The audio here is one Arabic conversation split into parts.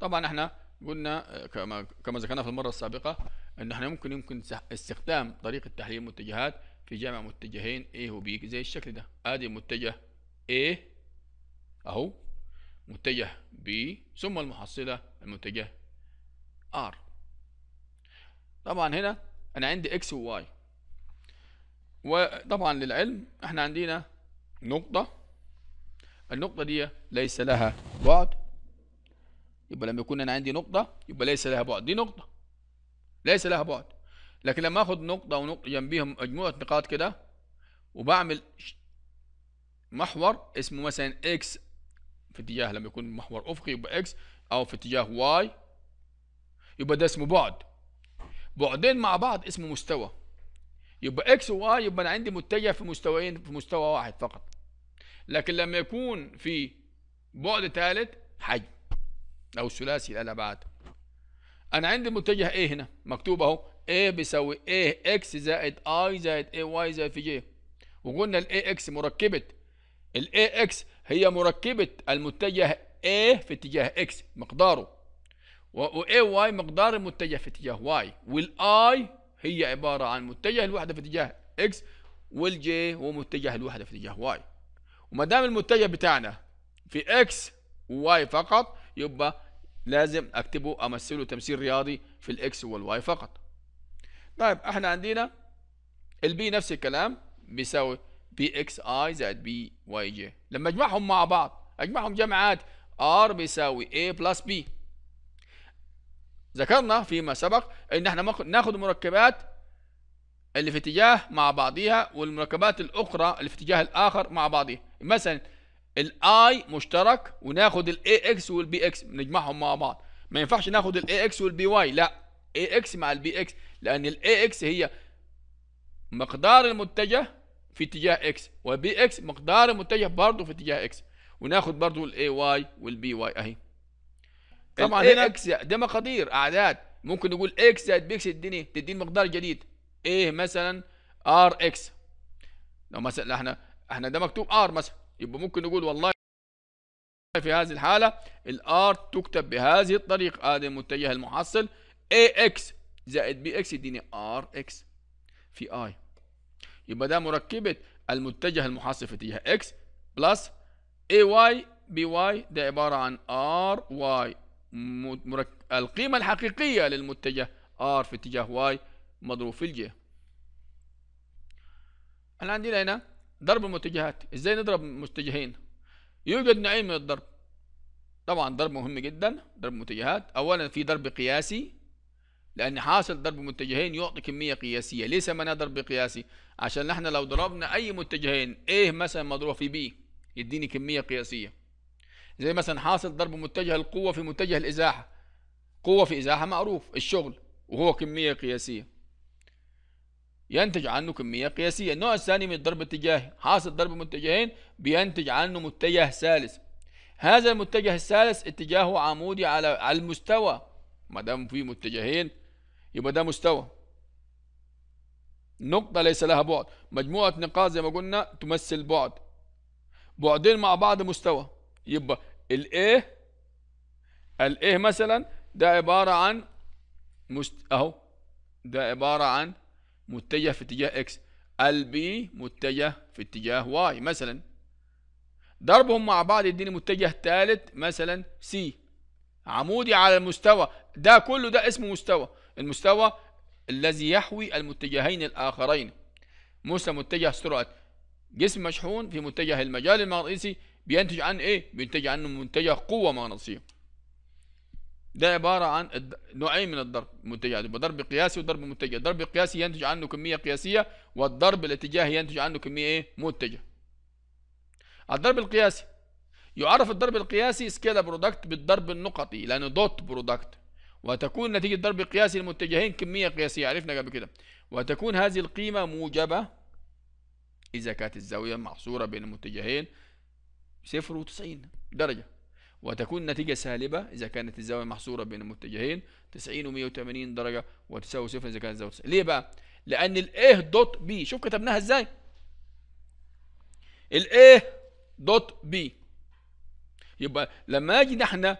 طبعا احنا قلنا آه، كما كما ذكرنا في المره السابقه ان احنا ممكن يمكن استخدام طريقه تحليل المتجهات في جمع متجهين A و B زي الشكل ده ادي متجه A اهو متجه B ثم المحصله المتجه R طبعا هنا انا عندي X و Y وطبعا للعلم احنا عندنا نقطه النقطه دي ليس لها بعد يبقى لما يكون انا عندي نقطه يبقى ليس لها بعد دي نقطه ليس لها بعد لكن لما اخد نقطه ونقطه جنبيهم مجموعه نقاط كده وبعمل محور اسمه مثلا اكس في اتجاه لما يكون محور افقي يبقى اكس او في اتجاه واي يبقى ده اسمه بعد بعدين مع بعض اسمه مستوى يبقى اكس وواي يبقى انا عندي متجه في مستويين في مستوى واحد فقط لكن لما يكون في بعد ثالث حجم او ثلاثي الابعاد انا عندي متجه ايه هنا مكتوب اهو A بيساوي A X زائد I زائد A Y زائد في جي وقلنا A X مركبه A X هي مركبه المتجه A في اتجاه X مقداره A Y مقدار المتجه في اتجاه Y والـ I هي عباره عن متجه الوحده في اتجاه X والـ J هو متجه الوحده في اتجاه Y وما دام المتجه بتاعنا في و Y فقط يبقى لازم اكتبه امثله تمثيل رياضي في الاكس والواي فقط طيب احنا عندنا البي نفس الكلام بيساوي بي اكس اي زائد بي واي جي لما اجمعهم مع بعض اجمعهم جمعات ار بيساوي a بلس بي ذكرنا فيما سبق ان احنا ناخد المركبات اللي في اتجاه مع بعضيها والمركبات الاخرى اللي في اتجاه الاخر مع بعضيها مثلا الاي مشترك وناخد الاي اكس والبي اكس نجمعهم مع بعض ما ينفعش ناخد الاي اكس والبي واي لا اي اكس مع البي اكس لان الاي اكس هي مقدار المتجه في اتجاه اكس وبي اكس مقدار المتجه برضه في اتجاه اكس وناخد برضه الاي واي والبي واي اهي طبعا هنا اكس ده مقادير اعداد ممكن نقول اكس زائد بي اكس تديني تديني مقدار جديد ايه مثلا ار اكس لو مثلا احنا احنا ده مكتوب ار مثلا يبقى ممكن نقول والله في هذه الحالة الار تكتب بهذه الطريقة هذا المتجه المحصل AX زائد BX يديني RX في I يبقى ده مركبة المتجه المحصل في اتجاه X بلس AY BY ده عبارة عن RY مرك... القيمة الحقيقية للمتجه R في اتجاه Y مضروب في الجهة. احنا عندنا هنا ضرب المتجهات ازاي نضرب متجهين يوجد نوعين من الضرب طبعا ضرب مهم جدا ضرب متجهات اولا في ضرب قياسي لان حاصل ضرب متجهين يعطي كميه قياسيه ليه سميناه ضرب قياسي عشان احنا لو ضربنا اي متجهين ايه مثلا مضروب في بي يديني كميه قياسيه زي مثلا حاصل ضرب متجه القوه في متجه الازاحه قوه في ازاحه معروف الشغل وهو كميه قياسيه ينتج عنه كمية قياسية النوع الثاني من الضرب الاتجاهي حاصل ضرب متجهين بينتج عنه متجه ثالث هذا المتجه الثالث اتجاهه عمودي على على المستوى ما دام في متجهين يبقى ده مستوى نقطة ليس لها بعد مجموعة نقاط زي ما قلنا تمثل بعد بعدين مع بعض مستوى يبقى الايه الايه مثلا ده عبارة عن مست... اهو ده عبارة عن متجه في اتجاه اكس البي متجه في اتجاه واي مثلا ضربهم مع بعض يديني متجه ثالث مثلا سي عمودي على المستوى ده كله ده اسمه مستوى المستوى الذي يحوي المتجهين الآخرين مثل متجه سرعة جسم مشحون في متجه المجال المغناطيسي بينتج عن ايه بينتج عنه متجه قوة مغناطيسية ده عبارة عن نوعين من الضرب متجه يبقى ضرب قياسي وضرب متجه الضرب القياسي ينتج عنه كمية قياسية والضرب الاتجاهي ينتج عنه كمية ايه متجه الضرب القياسي يعرف الضرب القياسي سكيلا برودكت بالضرب النقطي لأنه دوت برودكت وتكون نتيجة ضرب قياسي المتجهين كمية قياسية عرفنا قبل كده وتكون هذه القيمة موجبة إذا كانت الزاوية محصورة بين المتجهين صفر 90 درجة وتكون النتيجة سالبة إذا كانت الزاوية محصورة بين المتجهين 90 و 180 درجة وتساوي صفر إذا كانت الزاوية ليه بقى؟ لأن الإيه دوت بي شوف كتبناها إزاي؟ الإيه دوت بي يبقى لما أجي نحن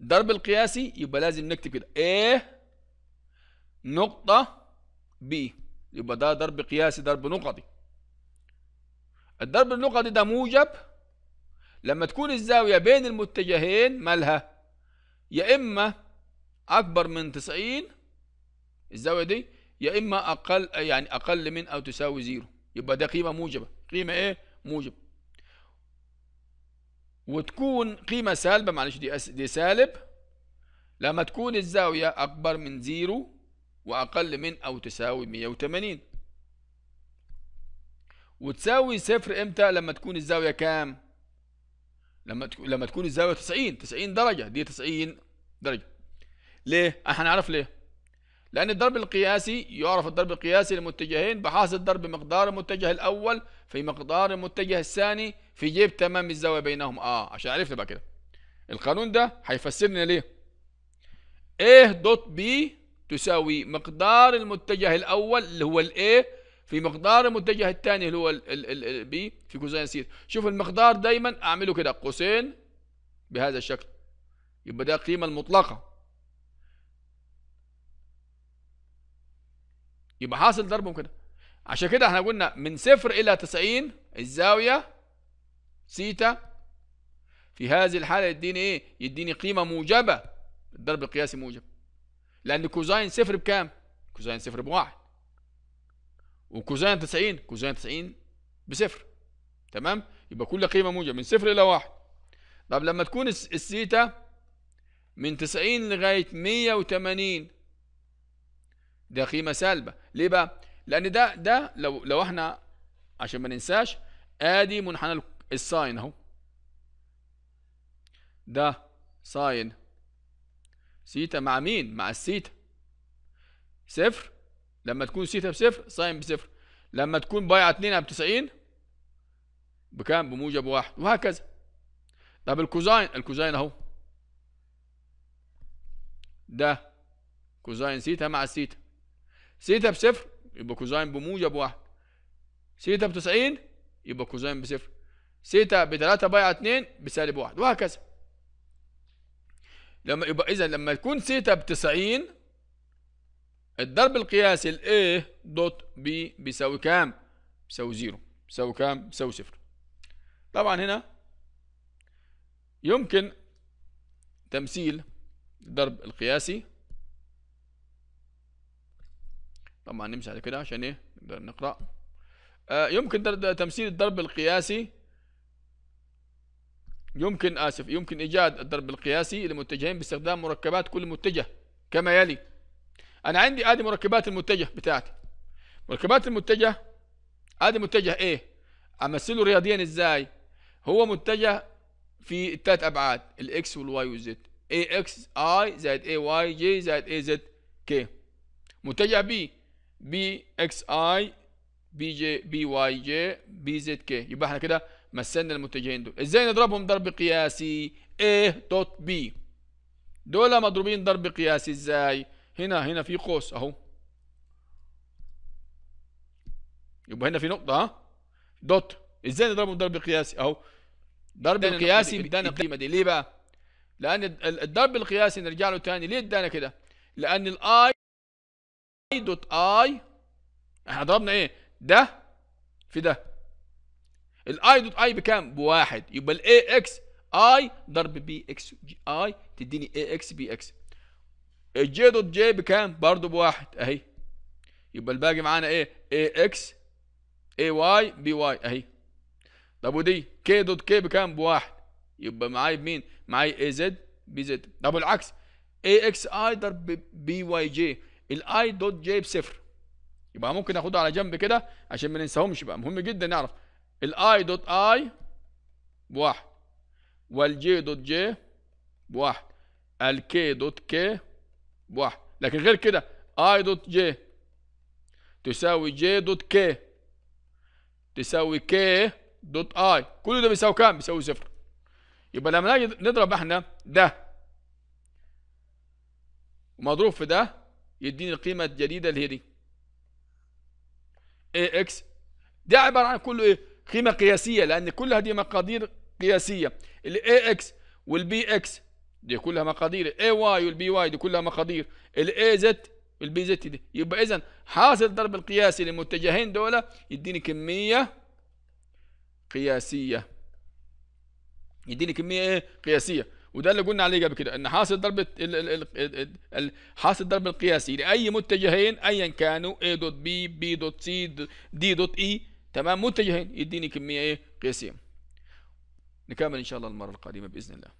ضرب القياسي يبقى لازم نكتب كده إيه نقطة بي يبقى ده ضرب قياسي ضرب نقطي الضرب النقطي ده موجب لما تكون الزاوية بين المتجهين مالها يا إما أكبر من 90 الزاوية دي يا إما أقل يعني أقل من أو تساوي زيرو يبقى ده قيمة موجبة قيمة إيه؟ موجبة وتكون قيمة سالبة معلش دي, دي سالب لما تكون الزاوية أكبر من زيرو وأقل من أو تساوي 180 وتساوي صفر إمتى لما تكون الزاوية كام؟ لما لما تكون الزاويه 90 90 درجه دي 90 درجه ليه احنا نعرف ليه لان الضرب القياسي يعرف الضرب القياسي للمتجهين بحاصل ضرب مقدار المتجه الاول في مقدار المتجه الثاني في جيب تمام الزاويه بينهم اه عشان عرفنا بقى كده القانون ده هيفسر لنا ليه A دوت B تساوي مقدار المتجه الاول اللي هو الايه في مقدار المتجه الثاني اللي هو ال ال ال بي في كوساين سيتا شوف المقدار دايما اعمله كده قوسين بهذا الشكل يبقى ده القيمه المطلقه يبقى حاصل ضربهم كده عشان كده احنا قلنا من صفر الى 90 الزاويه سيتا في هذه الحاله يديني ايه يديني قيمه موجبه الضرب القياسي موجب لان كوزين صفر بكام كوزين صفر بواحد وكوزين 90 كوزين 90 بصفر تمام يبقى كل قيمه موجبه من صفر الى واحد طب لما تكون الثيتا من 90 لغايه 180 ده قيمه سالبه ليه بقى لان ده ده لو لو احنا عشان ما ننساش ادي منحنى الساين اهو ده ساين ثيتا مع مين مع الثيتا صفر لما تكون سيتا بصفر ساين بصفر لما تكون باي على 2 على 90 بكام بموجب واحد وهكذا طب الكوزاين الكوزاين اهو ده كوزاين سيتا مع السيتا سيتا بصفر يبقى كوزاين بموجب واحد سيتا ب 90 يبقى كوزاين بصفر سيتا ب 3 باي على 2 بسالب واحد وهكذا لما يبقى اذا لما تكون سيتا ب 90 الضرب القياسي ال A دوت B بيساوي كام؟ بيساوي زيرو بيساوي كام؟ بيساوي صفر طبعا هنا يمكن تمثيل الضرب القياسي طبعا نمسح على كده عشان ايه نقدر نقرا آه يمكن تمثيل الضرب القياسي يمكن اسف يمكن ايجاد الضرب القياسي لمتجهين باستخدام مركبات كل متجه كما يلي انا عندي ادي مركبات المتجه بتاعتي مركبات المتجه ادي متجه ايه امثله رياضيا ازاي هو متجه في الثلاث ابعاد الاكس والواي والزد اي اكس اي زائد اي واي جي زائد اي زد كي متجه بي بي اكس اي بي جي بي واي جي بي زد كي يبقى احنا كده مثلنا المتجهين دول ازاي نضربهم ضرب قياسي ايه دوت بي دول مضروبين ضرب قياسي ازاي هنا هنا في قوس اهو يبقى هنا في نقطه ها دوت ازاي نضربه ضرب قياسي اهو ضرب القياسي ادانا القيمه دي ليه بقى لان الضرب القياسي نرجع له تاني ليه ادانا كده لان الاي أي دوت اي احنا ضربنا ايه ده في ده الاي دوت اي بكام بواحد يبقى الاي اكس اي ضرب بي اكس اي تديني اي اكس بي اكس الجي دوت جي بكام برضه بواحد اهي يبقى الباقي معانا ايه اي اكس اي واي بي واي اهي طب ودي كي دوت كي بكام بواحد يبقى معايا بمين معايا اي زد بي زد طب والعكس اي اكس اي ضرب بي واي جي الاي دوت جي بصفر يبقى ممكن اخده على جنب كده عشان ما ننساهمش بقى مهم جدا نعرف الاي دوت اي بواحد والجي دوت جي بواحد الكي دوت كي بواحد لكن غير كده اي دوت جي تساوي جي دوت كي تساوي كي دوت اي كل ده بيساوي كام بيساوي صفر يبقى لما نجي نضرب احنا ده ومضروب في ده يديني القيمه الجديده اللي هي دي اي اكس ده عباره عن كله ايه قيمه قياسيه لان كل هذه مقادير قياسيه الاي اكس والبي اكس دي كلها مقادير الاي واي والبي واي دي كلها مقادير الاي زد والبي زد دي يبقى اذا حاصل الضرب القياسي للمتجهين دول يديني كميه قياسيه يديني كميه ايه قياسيه وده اللي قلنا عليه قبل كده ان حاصل الضرب حاصل الضرب القياسي لاي متجهين ايا كانوا A دوت بي بي دوت سي دي دوت اي تمام متجهين يديني كميه ايه قياسيه نكمل ان شاء الله المره القادمه باذن الله